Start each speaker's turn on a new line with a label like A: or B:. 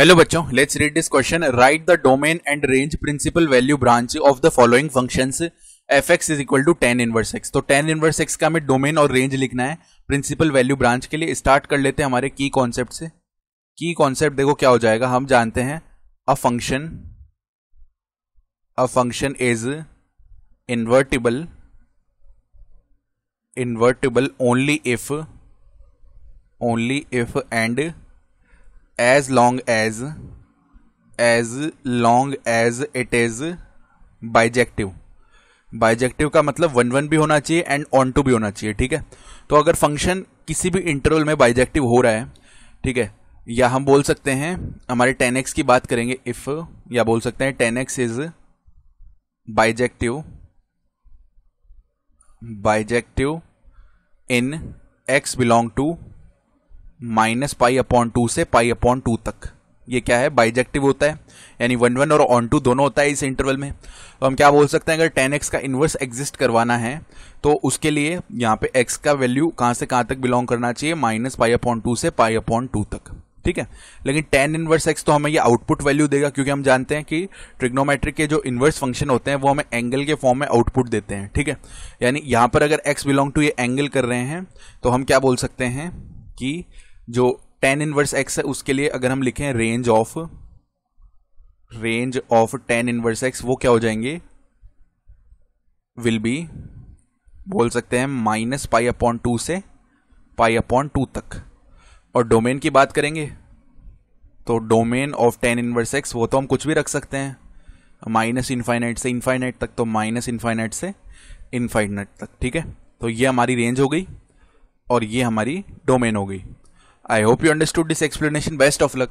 A: Hello बच्चों let's read this question write the domain and range principal value branch of the following functions F X is equal to tan inverse X तो tan inverse X का हमें domain और range लिखना है principal value branch के लिए start कर लेते हैं हमारे की कॉन्सेप्ट से की कॉन्सेप्ट देखो क्या हो जाएगा हम जानते हैं a function a function is invertible invertible only if only if and as long as as long as it is bijective bijective का मतलब वन वन भी होना चाहिए एंड ऑन टू भी होना चाहिए ठीक है तो अगर फंक्शन किसी भी इंटरवल में बाइजेक्टिव हो रहा है ठीक है या हम बोल सकते हैं हमारे टेन एक्स की बात करेंगे इफ या बोल सकते हैं tan X is bijective bijective in X belong to minus pi upon two से पाई अपॉन टू तक ये क्या है बाइजेक्टिव होता है यानी वन वन और ऑन टू दोनों होता है इस इंटरवल में तो हम क्या बोल सकते हैं अगर टेन एक्स का इन्वर्स एग्जिस्ट करवाना है तो उसके लिए यहाँ पे एक्स का वैल्यू कहाँ से कहाँ तक बिलोंग करना चाहिए माइनस पाई अपॉन टू से पाई अपॉन टू तक ठीक है लेकिन टेन इन्वर्स एक्स तो हमें ये आउटपुट वैल्यू देगा क्योंकि हम जानते हैं कि ट्रिग्नोमेट्रिक के जो इन्वर्स फंक्शन होते हैं वो हमें एंगल के फॉर्म में आउटपुट देते हैं ठीक है यानी यहाँ पर अगर एक्स बिलोंग टू ये एंगल कर रहे हैं तो हम क्या बोल सकते हैं कि जो टेन इनवर्स एक्स है उसके लिए अगर हम लिखें range of range of tan inverse X वो क्या हो जाएंगे विल बी बोल सकते हैं माइनस पाई अपॉन टू से पाई अपॉन टू तक और डोमेन की बात करेंगे तो domain of tan inverse X वो तो हम कुछ भी रख सकते हैं माइनस इन्फाइनाइट से इनफाइनाइट तक तो माइनस इनफाइनाइट से इनफाइनाइट तक ठीक है तो ये हमारी रेंज हो गई और ये हमारी डोमेन हो गई I hope you understood this explanation. Best of luck.